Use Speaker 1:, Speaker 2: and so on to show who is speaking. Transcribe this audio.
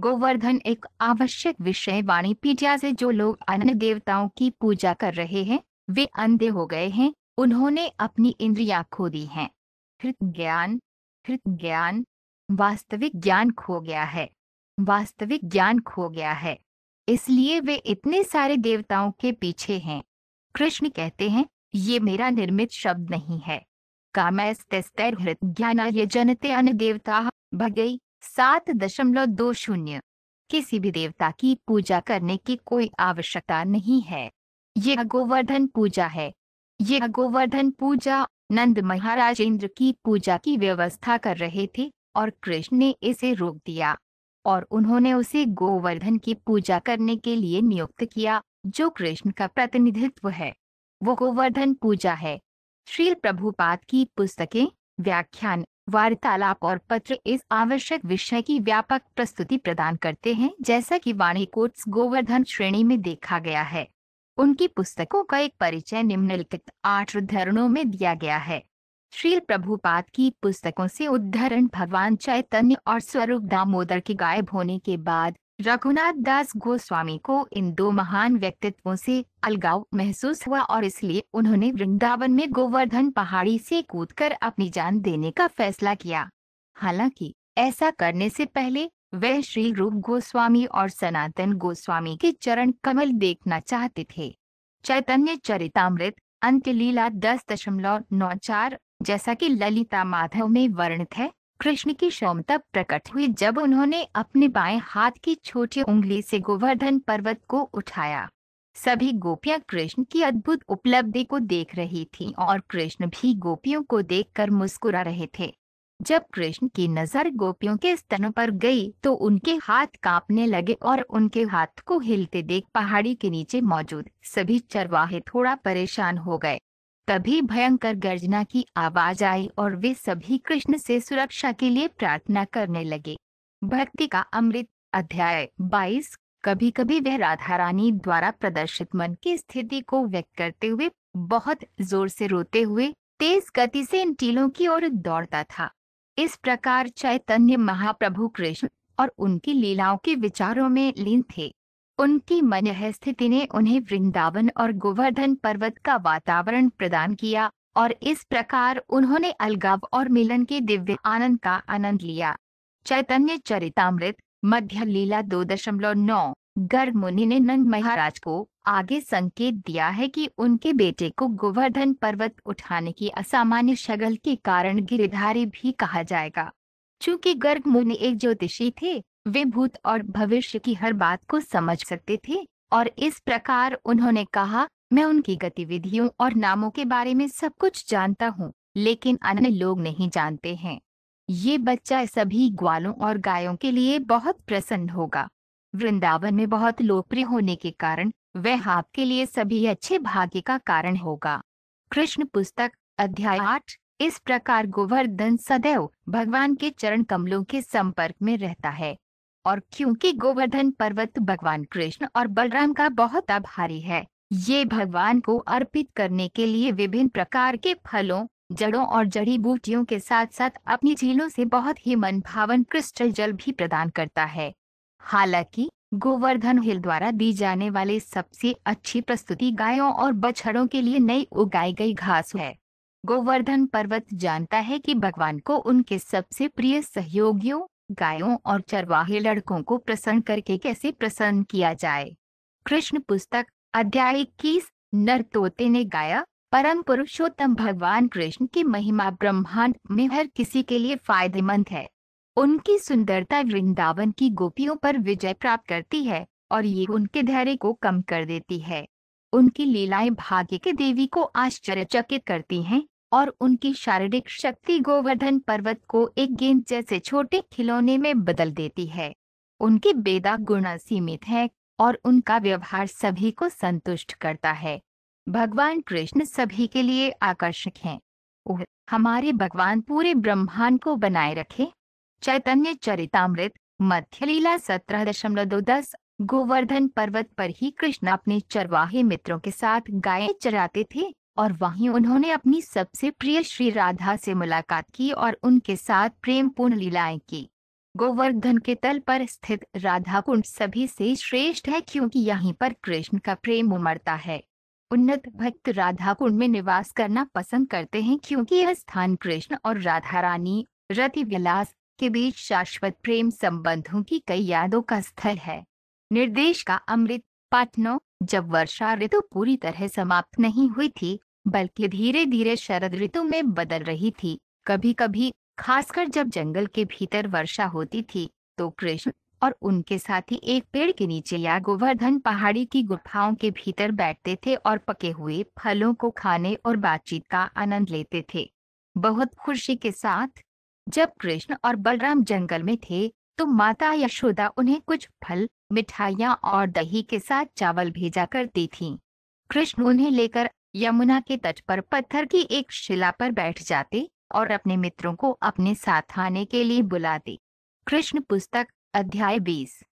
Speaker 1: गोवर्धन एक आवश्यक विषय वाणी पीटिया से जो लोग अन्य देवताओं की पूजा कर रहे हैं वे अंधे हो गए हैं उन्होंने अपनी इंद्रिया खो दी हैं हृत ज्ञान हृत ज्ञान वास्तविक ज्ञान खो गया है वास्तविक ज्ञान खो गया है इसलिए वे इतने सारे देवताओं के पीछे हैं कृष्ण कहते हैं ये मेरा निर्मित शब्द नहीं है काम हृत ज्ञान ये जनते अन्य देवता भगई सात दशमलव दो शून्य किसी भी देवता की पूजा करने की कोई आवश्यकता नहीं है यह गोवर्धन पूजा है यह गोवर्धन पूजा नंद महाराज इंद्र की पूजा की व्यवस्था कर रहे थे और कृष्ण ने इसे रोक दिया और उन्होंने उसे गोवर्धन की पूजा करने के लिए नियुक्त किया जो कृष्ण का प्रतिनिधित्व है वो गोवर्धन पूजा है श्री प्रभुपाद की पुस्तकें व्याख्यान वार्तालाप और पत्र इस आवश्यक विषय की व्यापक प्रस्तुति प्रदान करते हैं जैसा कि वाणी कोट्स गोवर्धन श्रेणी में देखा गया है उनकी पुस्तकों का एक परिचय निम्नलिखित आठ उद्धरणों में दिया गया है श्रील प्रभुपाद की पुस्तकों से उद्धरण भगवान चैतन्य और स्वरूप दामोदर के गायब होने के बाद रघुनाथ दास गोस्वामी को इन दो महान व्यक्तित्वों से अलगाव महसूस हुआ और इसलिए उन्होंने वृंदावन में गोवर्धन पहाड़ी से कूदकर अपनी जान देने का फैसला किया हालांकि ऐसा करने से पहले वह श्री रूप गोस्वामी और सनातन गोस्वामी के चरण कमल देखना चाहते थे चैतन्य चरितमृत लीला दस दशमलव नौ चार जैसा कि ललिता माधव में वर्णित है कृष्ण की क्षमता प्रकट हुई जब उन्होंने अपने बाएं हाथ की छोटी उंगली से गोवर्धन पर्वत को उठाया सभी गोपियां कृष्ण की अद्भुत उपलब्धि को देख रही थीं और कृष्ण भी गोपियों को देखकर मुस्कुरा रहे थे जब कृष्ण की नजर गोपियों के स्तनों पर गई तो उनके हाथ कांपने लगे और उनके हाथ को हिलते देख पहाड़ी के नीचे मौजूद सभी चरवाहे थोड़ा परेशान हो गए तभी भयंकर गर्जना की आवाज आई और वे सभी कृष्ण से सुरक्षा के लिए प्रार्थना करने लगे भक्ति का अमृत अध्याय 22 कभी कभी वह राधा रानी द्वारा प्रदर्शित मन की स्थिति को व्यक्त करते हुए बहुत जोर से रोते हुए तेज गति से इन टीलों की ओर दौड़ता था इस प्रकार चैतन्य महाप्रभु कृष्ण और उनकी लीलाओं के विचारों में लीन थे उनकी मन स्थिति ने उन्हें वृंदावन और गोवर्धन पर्वत का वातावरण प्रदान किया और इस प्रकार उन्होंने अलगाव और मिलन के दिव्य आनंद का आनंद लिया चैतन्य चरितमृत मध्य लीला दो दशमलव नौ गर्ग मुनि ने नंद महाराज को आगे संकेत दिया है कि उनके बेटे को गोवर्धन पर्वत उठाने की असामान्य शगल के कारण गिरिधारी भी कहा जाएगा चूंकि गर्ग मुनि एक ज्योतिषी थे वे भूत और भविष्य की हर बात को समझ सकते थे और इस प्रकार उन्होंने कहा मैं उनकी गतिविधियों और नामों के बारे में सब कुछ जानता हूँ लेकिन अन्य लोग नहीं जानते हैं ये बच्चा सभी ग्वालों और गायों के लिए बहुत प्रसन्न होगा वृंदावन में बहुत लोकप्रिय होने के कारण वह आपके लिए सभी अच्छे भाग्य का कारण होगा कृष्ण पुस्तक अध्याय आठ इस प्रकार गोवर्धन सदैव भगवान के चरण कमलों के संपर्क में रहता है और क्योंकि गोवर्धन पर्वत भगवान कृष्ण और बलराम का बहुत आभारी है ये भगवान को अर्पित करने के लिए विभिन्न प्रकार के फलों जड़ों और जड़ी बूटियों के साथ साथ अपनी झीलों से बहुत ही मन भावन क्रिस्टल जल भी प्रदान करता है हालांकि गोवर्धन हिल द्वारा दी जाने वाले सबसे अच्छी प्रस्तुति गायों और बछड़ों के लिए नई उगाई गई घास है गोवर्धन पर्वत जानता है कि भगवान को उनके सबसे प्रिय सहयोगियों गायों और चरवाहे लड़कों को प्रसन्न करके कैसे प्रसन्न किया जाए कृष्ण पुस्तक अध्याय इक्कीस नर तोते ने गाया परम पुरुषोत्तम भगवान कृष्ण की महिमा ब्रह्मांड में हर किसी के लिए फायदेमंद है उनकी सुंदरता वृंदावन की गोपियों पर विजय प्राप्त करती है और ये उनके धैर्य को कम कर देती है उनकी लीलाएं भाग्य के देवी को आश्चर्यचकित करती हैं और उनकी शारीरिक शक्ति गोवर्धन पर्वत को एक गेंद जैसे छोटे खिलौने में बदल देती है उनके बेदा गुण सीमित है और उनका व्यवहार सभी को संतुष्ट करता है भगवान कृष्ण सभी के लिए आकर्षक हैं। ओह हमारे भगवान पूरे ब्रह्मांड को बनाए रखे चैतन्य चरितमृत मध्य लीला सत्रह दशमलव दो दस गोवर्धन पर्वत पर ही कृष्ण अपने चरवाहे मित्रों के साथ गाय चराते थे और वहीं उन्होंने अपनी सबसे प्रिय श्री राधा से मुलाकात की और उनके साथ प्रेमपूर्ण लीलाएं की गोवर्धन के तल पर स्थित राधा कुंड सभी से श्रेष्ठ है क्योंकि यहीं पर कृष्ण का प्रेम उमड़ता है उन्नत भक्त राधा कुंड में निवास करना पसंद करते हैं क्योंकि यह स्थान कृष्ण और राधा रानी रति विलास के बीच शाश्वत प्रेम संबंधों की कई यादों का स्थल है निर्देश का अमृत पाटनों जब वर्षा ऋतु पूरी तरह समाप्त नहीं हुई थी बल्कि धीरे धीरे शरद ऋतु में बदल रही थी कभी कभी खासकर जब जंगल के भीतर वर्षा होती थी तो कृष्ण और उनके साथी एक पेड़ के नीचे या गोवर्धन पहाड़ी की गुफाओं के भीतर बैठते थे और पके हुए फलों को खाने और बातचीत का आनंद लेते थे बहुत खुशी के साथ जब कृष्ण और बलराम जंगल में थे तो माता यशोदा उन्हें कुछ फल मिठाइयाँ और दही के साथ चावल भेजा करती थी कृष्ण उन्हें लेकर यमुना के तट पर पत्थर की एक शिला पर बैठ जाते और अपने मित्रों को अपने साथ आने के लिए बुलाते कृष्ण पुस्तक अध्याय बीस